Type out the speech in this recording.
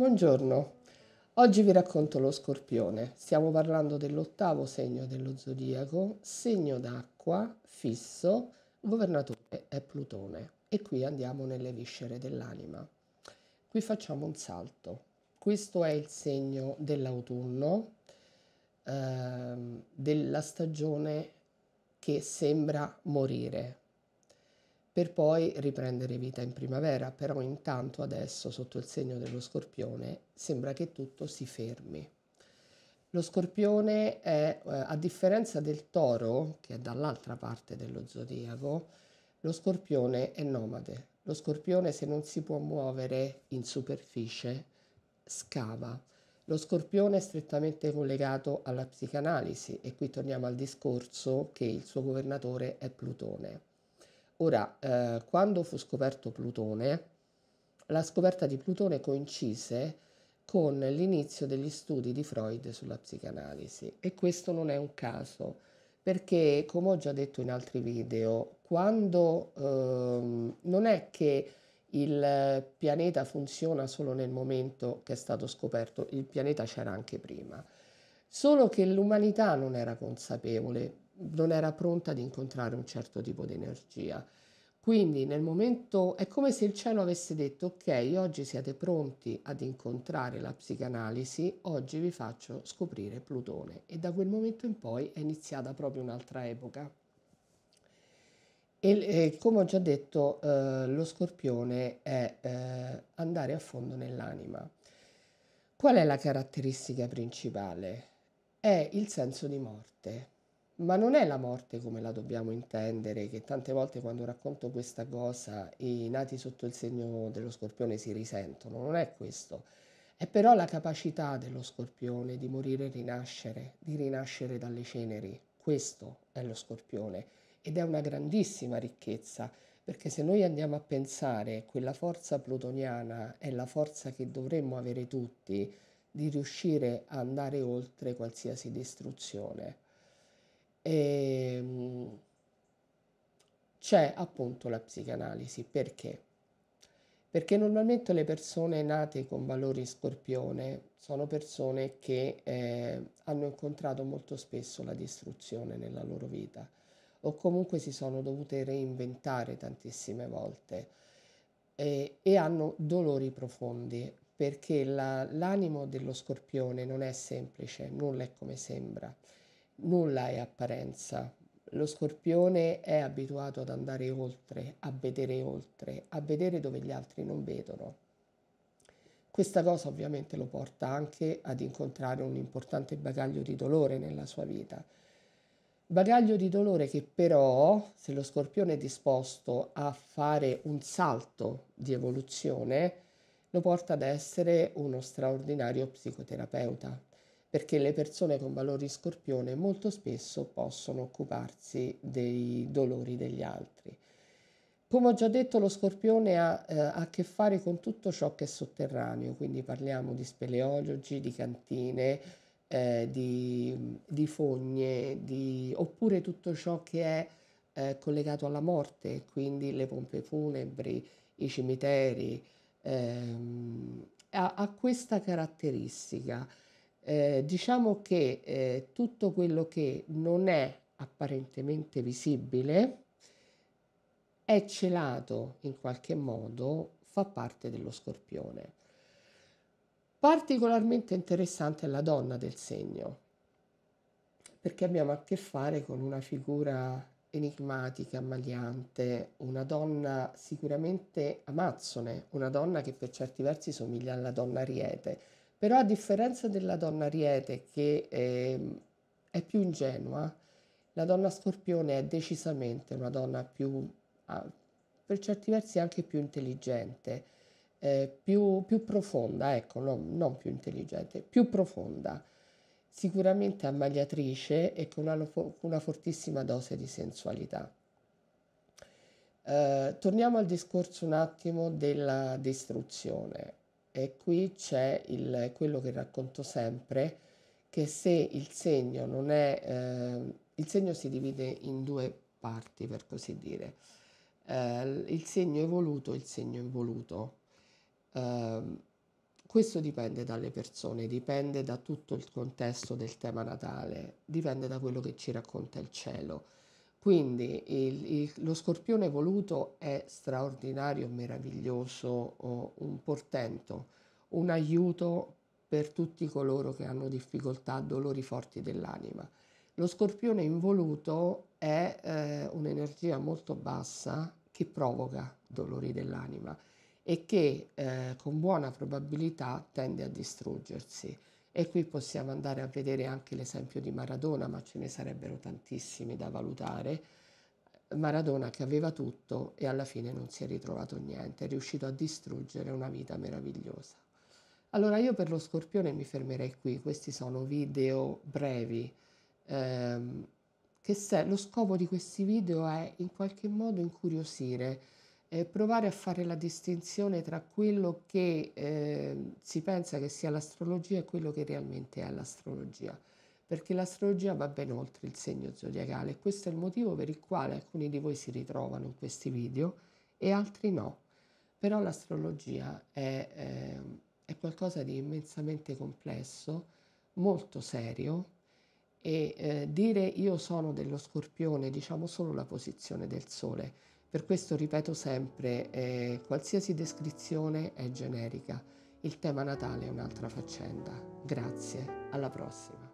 Buongiorno, oggi vi racconto lo scorpione. Stiamo parlando dell'ottavo segno dello zodiaco, segno d'acqua, fisso, governatore è Plutone. E qui andiamo nelle viscere dell'anima. Qui facciamo un salto. Questo è il segno dell'autunno, eh, della stagione che sembra morire, per poi riprendere vita in primavera, però intanto adesso sotto il segno dello scorpione sembra che tutto si fermi. Lo scorpione è, eh, a differenza del toro, che è dall'altra parte dello zodiaco, lo scorpione è nomade. Lo scorpione se non si può muovere in superficie, scava. Lo scorpione è strettamente collegato alla psicanalisi e qui torniamo al discorso che il suo governatore è Plutone. Ora, eh, quando fu scoperto Plutone, la scoperta di Plutone coincise con l'inizio degli studi di Freud sulla psicanalisi e questo non è un caso perché come ho già detto in altri video quando ehm, non è che il pianeta funziona solo nel momento che è stato scoperto il pianeta c'era anche prima solo che l'umanità non era consapevole non era pronta ad incontrare un certo tipo di energia. Quindi nel momento è come se il cielo avesse detto ok, oggi siete pronti ad incontrare la psicanalisi, oggi vi faccio scoprire Plutone e da quel momento in poi è iniziata proprio un'altra epoca. E, e come ho già detto, eh, lo scorpione è eh, andare a fondo nell'anima. Qual è la caratteristica principale? È il senso di morte ma non è la morte come la dobbiamo intendere, che tante volte quando racconto questa cosa i nati sotto il segno dello scorpione si risentono, non è questo. È però la capacità dello scorpione di morire e rinascere, di rinascere dalle ceneri. Questo è lo scorpione ed è una grandissima ricchezza, perché se noi andiamo a pensare quella forza plutoniana è la forza che dovremmo avere tutti di riuscire a andare oltre qualsiasi distruzione. E, ehm, c'è appunto la psicanalisi perché? Perché normalmente le persone nate con valori scorpione sono persone che eh, hanno incontrato molto spesso la distruzione nella loro vita o comunque si sono dovute reinventare tantissime volte eh, e hanno dolori profondi perché la, l'animo dello scorpione non è semplice, nulla è come sembra nulla è apparenza. Lo scorpione è abituato ad andare oltre, a vedere oltre, a vedere dove gli altri non vedono. Questa cosa ovviamente lo porta anche ad incontrare un importante bagaglio di dolore nella sua vita. Bagaglio di dolore che però, se lo scorpione è disposto a fare un salto di evoluzione, lo porta ad essere uno straordinario psicoterapeuta, perché le persone con valori scorpione molto spesso possono occuparsi dei dolori degli altri. Come ho già detto, lo scorpione ha eh, a che fare con tutto ciò che è sotterraneo, quindi parliamo di speleologi, di cantine, eh, di, di, fogne, di... oppure tutto ciò che è eh, collegato alla morte, quindi le pompe funebri, i cimiteri, ehm, ha, ha questa caratteristica. Eh, diciamo che eh, tutto quello che non è apparentemente visibile è celato in qualche modo, fa parte dello scorpione. Particolarmente interessante è la donna del segno, perché abbiamo a che fare con una figura enigmatica, magliante, una donna sicuramente amazzone, una donna che per certi versi somiglia alla donna Ariete però a differenza della donna Ariete che eh, è più ingenua, la donna Scorpione è decisamente una donna più, per certi versi anche più intelligente, eh, più, più, profonda, ecco, no, non più intelligente, più profonda, sicuramente ammagliatrice e con una, una fortissima dose di sensualità. Eh, torniamo al discorso un attimo della distruzione. E qui c'è il, quello che racconto sempre, che se il segno non è... Eh, il segno si divide in due parti, per così dire. Eh, il segno evoluto e il segno involuto. Eh, questo dipende dalle persone, dipende da tutto il contesto del tema natale, dipende da quello che ci racconta il cielo quindi il, il, lo scorpione voluto è straordinario, meraviglioso, oh, un portento, un aiuto per tutti coloro che hanno difficoltà, dolori forti dell'anima. Lo scorpione involuto è eh, un'energia molto bassa che provoca dolori dell'anima e che eh, con buona probabilità tende a distruggersi. E qui possiamo andare a vedere anche l'esempio di Maradona, ma ce ne sarebbero tantissimi da valutare. Maradona che aveva tutto e alla fine non si è ritrovato niente, è riuscito a distruggere una vita meravigliosa. Allora io per lo scorpione mi fermerei qui, questi sono video brevi. Ehm, che se, lo scopo di questi video è in qualche modo incuriosire eh, provare a fare la distinzione tra quello che eh, si pensa che sia l'astrologia e quello che realmente è l'astrologia, perché l'astrologia va ben oltre il segno zodiacale. Questo è il motivo per il quale alcuni di voi si ritrovano in questi video e altri no. Però l'astrologia è, eh, è qualcosa di immensamente complesso, molto serio, e eh, dire io sono dello scorpione, diciamo solo la posizione del Sole. Per questo ripeto sempre, eh, qualsiasi descrizione è generica. Il tema Natale è un'altra faccenda. Grazie, alla prossima.